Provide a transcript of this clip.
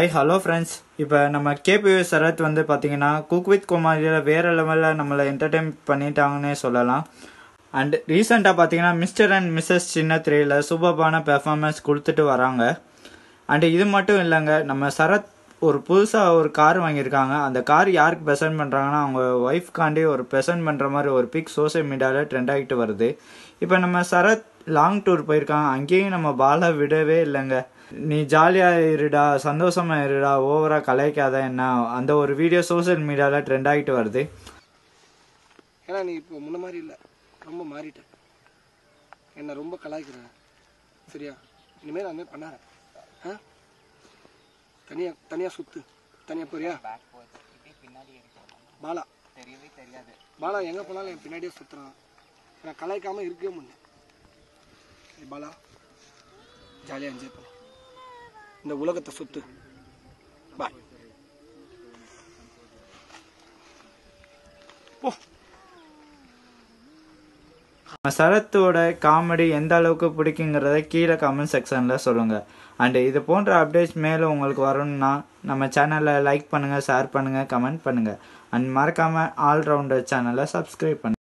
hi hello friends இப்போ நம்ம KBS Sarath வந்து பார்த்தீங்கன்னா குக் வித் குமாரியில் வேறு லெவலில் நம்மளை என்டர்டைன் பண்ணிட்டாங்கன்னே சொல்லலாம் அண்ட் ரீசெண்டாக பார்த்தீங்கன்னா மிஸ்டர் அண்ட் மிஸ்ஸஸ் சின்ன திரையில் சூப்பர்பான பெர்ஃபார்மன்ஸ் கொடுத்துட்டு வராங்க அண்டு இது மட்டும் இல்லைங்க நம்ம சரத் ஒரு புதுசாக ஒரு கார் வாங்கியிருக்காங்க அந்த கார் யாருக்கு பெசன்ட் பண்ணுறாங்கன்னா அவங்க ஒய்ஃப்காண்டே ஒரு பெசன்ட் பண்ணுற மாதிரி ஒரு பிக் சோசியல் மீடியாவில் ட்ரெண்ட் ஆகிட்டு வருது இப்போ நம்ம சரத் லாங் டூர் போயிருக்காங்க அங்கேயும் நம்ம பாலா விடவே இல்லைங்க நீ ஜாலியாக இருடா சந்தோஷமாக இருடா ஓவராக கலைக்காத என்ன அந்த ஒரு வீடியோ சோசியல் மீடியாவில் ட்ரெண்ட் ஆகிட்டு வருது ஏன்னா நீ இப்போ முன்ன மாதிரி இல்லை ரொம்ப மாறிட்ட என்னை ரொம்ப கலாய்க்கிறேன் சரியா இனிமேல் நான் பண்ணாரேன் ஆ தனியாக தனியாக சுத்து தனியாக போறியா பாலா தெரியவே தெரியாது பாலா எங்கே போனாலும் என் பின்னாடியே சுத்துறான் நான் கலாய்க்காமல் இருக்கவே முடியல பாலா ஜாலியாக என்ஜாய் பண்ணலாம் இந்த உலகத்தை சுற்று பாய் ஓ நம்ம சரத்தோட காமெடி எந்த அளவுக்கு பிடிக்குங்கிறத கீழே கமெண்ட் செக்ஷனில் சொல்லுங்கள் அண்டு இது போன்ற அப்டேட்ஸ் மேலே உங்களுக்கு வரணும்னா நம்ம சேனலை லைக் பண்ணுங்கள் ஷேர் பண்ணுங்கள் கமெண்ட் பண்ணுங்கள் அண்ட் மறக்காமல் ஆல்ரவுண்டர் சேனலை சப்ஸ்கிரைப் பண்ணுங்கள்